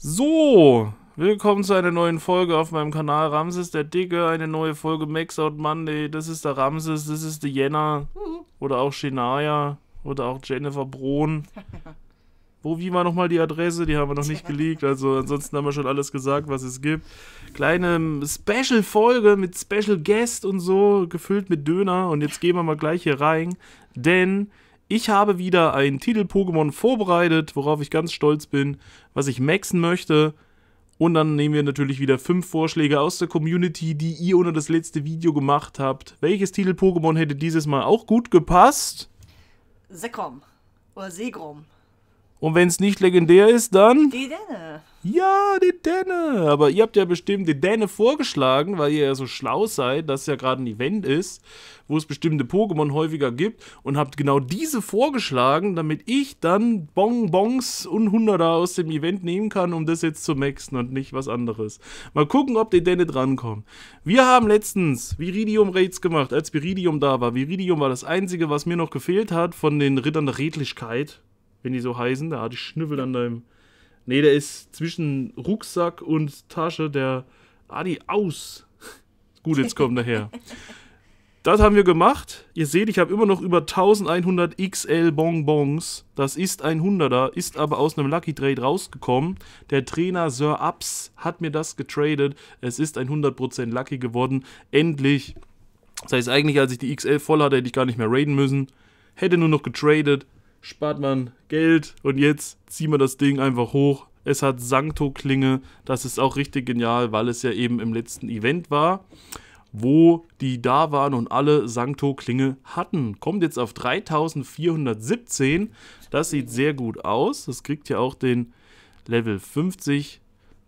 So, willkommen zu einer neuen Folge auf meinem Kanal Ramses der Dicke, eine neue Folge Max Out Monday. Das ist der Ramses, das ist die Jenna oder auch Shania oder auch Jennifer Brohn. Wo, wie war nochmal die Adresse? Die haben wir noch nicht geleakt. Also ansonsten haben wir schon alles gesagt, was es gibt. Kleine ähm, Special-Folge mit Special Guest und so, gefüllt mit Döner. Und jetzt gehen wir mal gleich hier rein, denn ich habe wieder ein Titel-Pokémon vorbereitet, worauf ich ganz stolz bin, was ich maxen möchte. Und dann nehmen wir natürlich wieder fünf Vorschläge aus der Community, die ihr unter das letzte Video gemacht habt. Welches Titel-Pokémon hätte dieses Mal auch gut gepasst? Sekrom. Oder Segrom. Und wenn es nicht legendär ist, dann? Die Däne. Ja, die Däne. Aber ihr habt ja bestimmt die Däne vorgeschlagen, weil ihr ja so schlau seid, dass ja gerade ein Event ist, wo es bestimmte Pokémon häufiger gibt. Und habt genau diese vorgeschlagen, damit ich dann Bonbons und Hunderter aus dem Event nehmen kann, um das jetzt zu maxen und nicht was anderes. Mal gucken, ob die Däne drankommt. Wir haben letztens Viridium-Raids gemacht, als Viridium da war. Viridium war das Einzige, was mir noch gefehlt hat von den Rittern der Redlichkeit wenn die so heißen. Da hatte ich Schnüffel an deinem. Nee, der ist zwischen Rucksack und Tasche der Adi aus. Gut, jetzt kommt daher. Das haben wir gemacht. Ihr seht, ich habe immer noch über 1100 XL Bonbons. Das ist ein Hunderter, ist aber aus einem Lucky Trade rausgekommen. Der Trainer Sir Ups hat mir das getradet. Es ist ein 100% Lucky geworden. Endlich. Das heißt, eigentlich, als ich die XL voll hatte, hätte ich gar nicht mehr raiden müssen. Hätte nur noch getradet spart man Geld und jetzt ziehen wir das Ding einfach hoch. Es hat Sancto-Klinge, das ist auch richtig genial, weil es ja eben im letzten Event war, wo die da waren und alle Sancto-Klinge hatten. Kommt jetzt auf 3417, das sieht sehr gut aus. Das kriegt ja auch den Level 50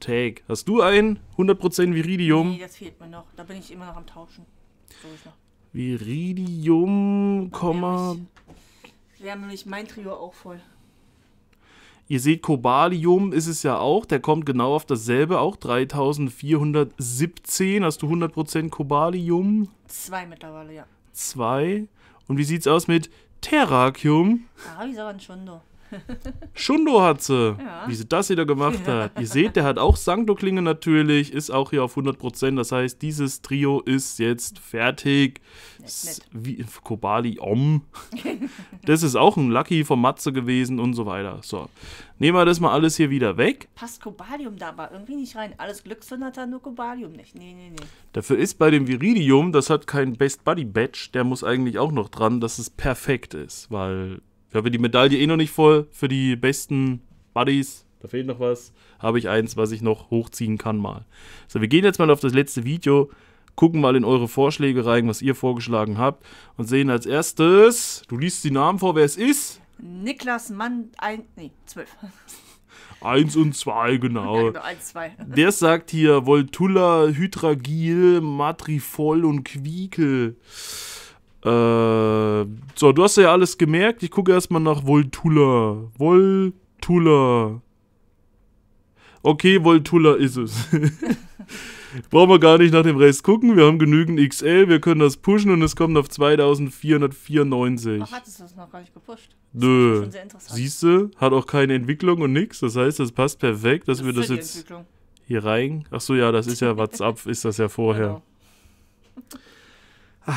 Tag. Hast du einen 100% Viridium? Nee, das fehlt mir noch, da bin ich immer noch am Tauschen. Viridium, Komma... Ja, wäre nämlich mein Trio auch voll. Ihr seht, Kobalium ist es ja auch. Der kommt genau auf dasselbe auch. 3417. Hast du 100% Kobalium? Zwei mittlerweile, ja. Zwei. Und wie sieht's aus mit Terrakium? Ah, wie sagen schon doch. Schundo hat sie, ja. wie sie das wieder gemacht hat. Ihr seht, der hat auch Sancto-Klinge natürlich, ist auch hier auf 100%. Das heißt, dieses Trio ist jetzt fertig. Nett, nett. Kobali Om. das ist auch ein Lucky vom Matze gewesen und so weiter. So, nehmen wir das mal alles hier wieder weg. Passt Kobalium da aber irgendwie nicht rein. Alles Glückssonata, nur Kobalium nicht. Nee, nee, nee. Dafür ist bei dem Viridium, das hat kein Best Buddy Badge, der muss eigentlich auch noch dran, dass es perfekt ist, weil ich habe die Medaille eh noch nicht voll für die besten Buddies. Da fehlt noch was. Habe ich eins, was ich noch hochziehen kann mal. So, wir gehen jetzt mal auf das letzte Video, gucken mal in eure Vorschläge rein, was ihr vorgeschlagen habt und sehen als erstes, du liest die Namen vor, wer es ist. Niklas Mann, ein, nee, zwölf. Eins und zwei, genau. Ja, genau eins, zwei. Der sagt hier Voltulla, Hydragil, Matrifol und Quiekel. Äh, so, du hast ja alles gemerkt. Ich gucke erstmal nach Voltula. Voltula. Okay, Voltula ist es. Brauchen wir gar nicht nach dem Rest gucken. Wir haben genügend XL, wir können das pushen und es kommt auf 2494. Ach, hattest du das noch gar nicht gepusht? Das Nö. Siehst du, hat auch keine Entwicklung und nichts. Das heißt, das passt perfekt, dass das wir das jetzt hier rein. Ach so, ja, das ist ja WhatsApp, ist das ja vorher. Genau. 2-4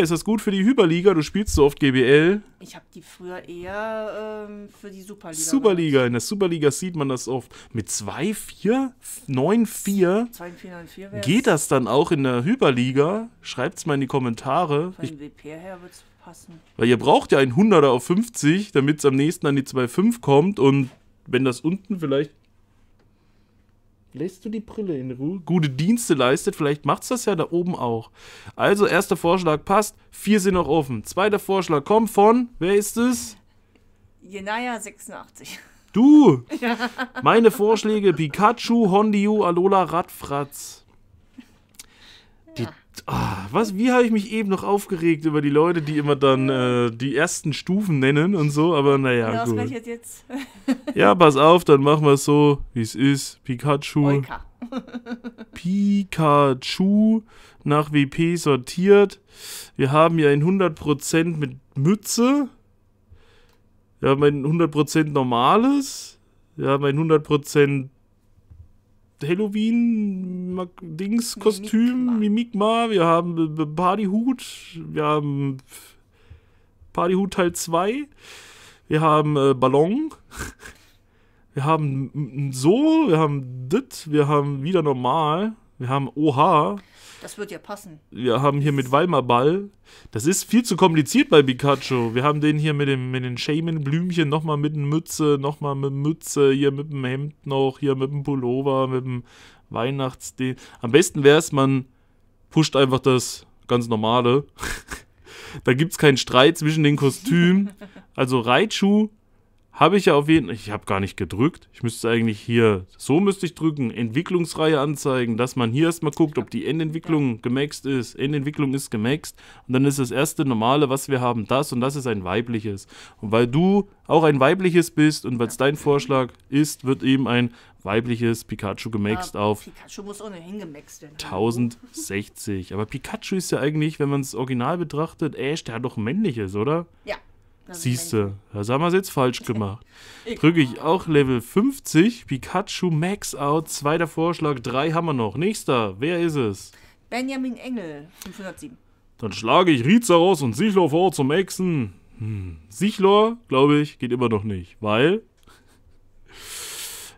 ah. ist das gut für die Hyperliga? Du spielst so oft GBL. Ich habe die früher eher ähm, für die Superliga. Superliga, gemacht. in der Superliga sieht man das oft. Mit 2-4, 9-4. 2 4 2-4-9-4 Geht das dann auch in der Hyperliga? Schreibt es mal in die Kommentare. Von dem WP her es passen. Weil ihr braucht ja einen 100er auf 50, damit es am nächsten an die 2-5 kommt und wenn das unten vielleicht Lässt du die Brille in Ruhe? Gute Dienste leistet, vielleicht macht's das ja da oben auch. Also, erster Vorschlag passt, vier sind noch offen. Zweiter Vorschlag kommt von, wer ist es? Jenaya 86. Du! Meine Vorschläge: Pikachu, Hondiu, Alola, Radfratz. Ah, was, wie habe ich mich eben noch aufgeregt über die Leute, die immer dann äh, die ersten Stufen nennen und so, aber naja. Genau, gut. Jetzt ja, pass auf, dann machen wir es so, wie es ist. Pikachu. Pikachu nach WP sortiert. Wir haben ja ein 100% mit Mütze. Wir haben ein 100% normales. Wir haben ein 100% Halloween-Dings-Kostüm, Mimikma. Wir haben Partyhut. Wir haben Partyhut Teil 2. Wir haben äh, Ballon. Wir haben so, wir haben dit, wir haben wieder normal, wir haben Oha, das wird ja passen. Wir haben hier mit Walmer Ball. Das ist viel zu kompliziert bei Pikachu. Wir haben den hier mit, dem, mit den Shaman-Blümchen, nochmal mit den Mütze, nochmal mit Mütze, hier mit dem Hemd noch, hier mit dem Pullover, mit dem Weihnachtsding. Am besten wäre es, man pusht einfach das ganz normale. da gibt es keinen Streit zwischen den Kostümen. Also Reitschuh habe ich ja auf jeden Fall, ich habe gar nicht gedrückt. Ich müsste eigentlich hier, so müsste ich drücken, Entwicklungsreihe anzeigen, dass man hier erstmal guckt, ob die Endentwicklung gemaxt ist. Endentwicklung ist gemaxt und dann ist das erste normale, was wir haben, das und das ist ein weibliches. Und weil du auch ein weibliches bist und weil es dein Vorschlag ist, wird eben ein weibliches Pikachu gemaxt ja, auf Pikachu muss ohnehin gemaxt werden. 1060. Aber Pikachu ist ja eigentlich, wenn man es original betrachtet, Ash, der hat doch männliches, oder? Ja. Siehste, das haben wir jetzt falsch gemacht. Drücke ich auch Level 50, Pikachu Max Out, zweiter Vorschlag, drei haben wir noch. Nächster, wer ist es? Benjamin Engel, 507. Dann schlage ich Rizaros und Sichlor vor zum Exen. Hm. Sichlor, glaube ich, geht immer noch nicht, weil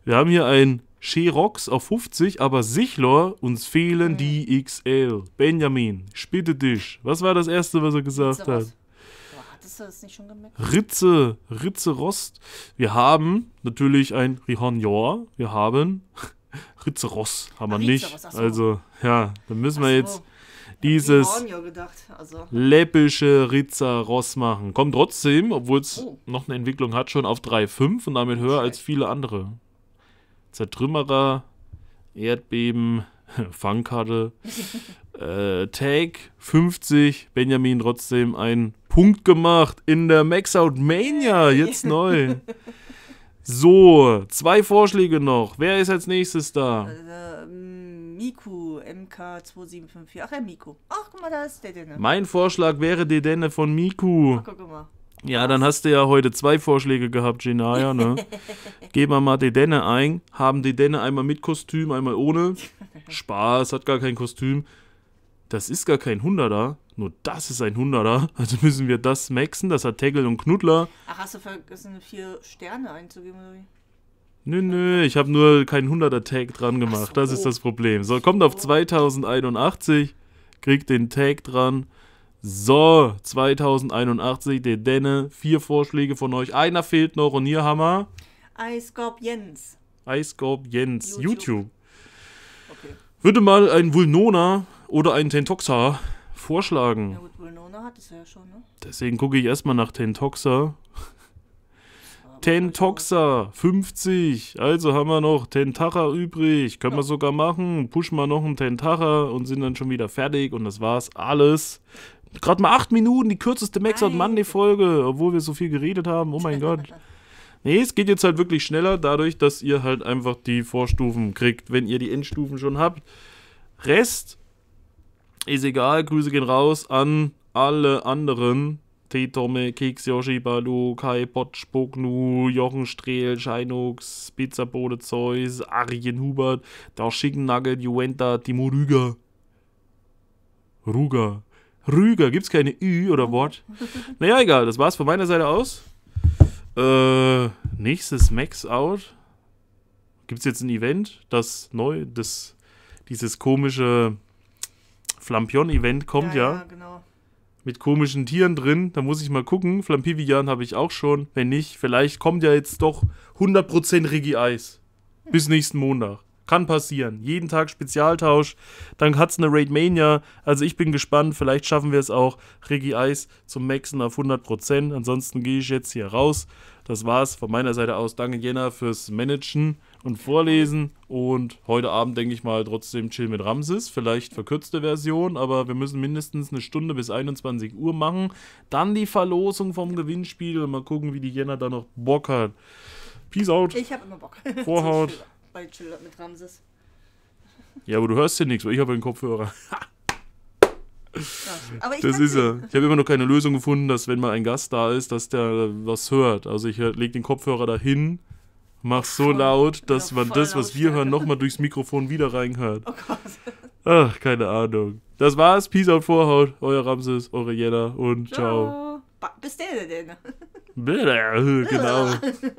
wir haben hier ein Sherox auf 50, aber Sichlor, uns fehlen mhm. die XL. Benjamin, ich dich. Was war das Erste, was er gesagt Rizaros. hat? Hattest du das nicht schon gemerkt? Ritze, Ritze Rost. Wir haben natürlich ein Rihonjor. Wir haben Ritze Ross, haben wir nicht. Ritzeros, so. Also, ja, dann müssen wir jetzt dieses also. läppische Ritzer Ross machen. Kommt trotzdem, obwohl es oh. noch eine Entwicklung hat, schon auf 3,5 und damit höher als viele andere. Zertrümmerer, Erdbeben, Fangkarte, äh, Tag 50, Benjamin trotzdem ein Punkt gemacht in der Max Out Mania, jetzt neu. So, zwei Vorschläge noch. Wer ist als nächstes da? Also, ähm, Miku, MK2754. Ach, ja, Miku. Ach, guck mal, da ist Dedenne. Mein Vorschlag wäre Dedenne von Miku. Ach, guck mal. Ja, dann hast du ja heute zwei Vorschläge gehabt, Genaya, ne? Geben wir mal Dedenne ein. Haben Dedenne einmal mit Kostüm, einmal ohne. Spaß, hat gar kein Kostüm das ist gar kein Hunderter, nur das ist ein Hunderter, also müssen wir das maxen, das hat Tegel und Knuddler. Ach, hast du vergessen, vier Sterne einzugeben oder wie? Nö, nö, ich habe nur keinen 100er-Tag dran gemacht. So. Das ist oh. das Problem. So, kommt auf 2081, kriegt den Tag dran. So, 2081, der Denne, vier Vorschläge von euch. Einer fehlt noch und hier haben wir... Eiskorb Jens. Eiskorb Jens, YouTube. YouTube. Okay. Würde mal ein Vulnona oder einen Tentoxa vorschlagen. Ja gut, Winona hat es ja schon, ne? Deswegen gucke ich erstmal nach Tentoxa. Tentoxa 50. Also haben wir noch Tentacha übrig. Können ja. wir sogar machen. Pushen wir noch einen Tentacha und sind dann schon wieder fertig. Und das war's. Alles. Gerade mal 8 Minuten, die kürzeste Max und Mandy Folge, obwohl wir so viel geredet haben. Oh mein Gott. Nee, es geht jetzt halt wirklich schneller, dadurch, dass ihr halt einfach die Vorstufen kriegt, wenn ihr die Endstufen schon habt. Rest ist egal, Grüße gehen raus an alle anderen. T-Tomme, Keks, Yoshi, Balu, Kai, Potsch, Bognu, Jochen Strehl, Scheinux, Pizzabode, Zeus, Arjen Hubert, der Chicken Nugget, Juventa, Timo Rüger. Rüger. Rüger, gibt's keine Ü oder Wort? Naja, egal, das war's von meiner Seite aus. Äh, nächstes Max Out. Gibt's jetzt ein Event, das neu, das, dieses komische Flampion-Event kommt ja. ja. Genau. Mit komischen Tieren drin. Da muss ich mal gucken. Flampivian habe ich auch schon. Wenn nicht, vielleicht kommt ja jetzt doch 100% Riggy Eis. Bis nächsten Montag. Kann passieren. Jeden Tag Spezialtausch. Dann hat es eine Raid Mania. Also ich bin gespannt. Vielleicht schaffen wir es auch, Riggy Eis zum Maxen auf 100%. Ansonsten gehe ich jetzt hier raus das war's von meiner Seite aus. Danke Jena fürs Managen und Vorlesen. Und heute Abend denke ich mal trotzdem Chill mit Ramses. Vielleicht verkürzte Version, aber wir müssen mindestens eine Stunde bis 21 Uhr machen. Dann die Verlosung vom Gewinnspiel. und Mal gucken, wie die Jena da noch Bock hat. Peace out. Ich habe immer Bock. Vorhaut. Bei Chill mit Ramses. Ja, aber du hörst hier nichts, weil ich habe einen Kopfhörer. Ha. Ja, das ist er. Ich habe immer noch keine Lösung gefunden, dass wenn mal ein Gast da ist, dass der was hört. Also ich lege den Kopfhörer dahin, mach so voll, laut, dass man das, was wir hören, nochmal durchs Mikrofon wieder reinhört. Oh Gott. Ach, keine Ahnung. Das war's. Peace out, Vorhaut. Euer Ramses, eure Jella und ciao. ciao. Bis denn. Bitte, genau.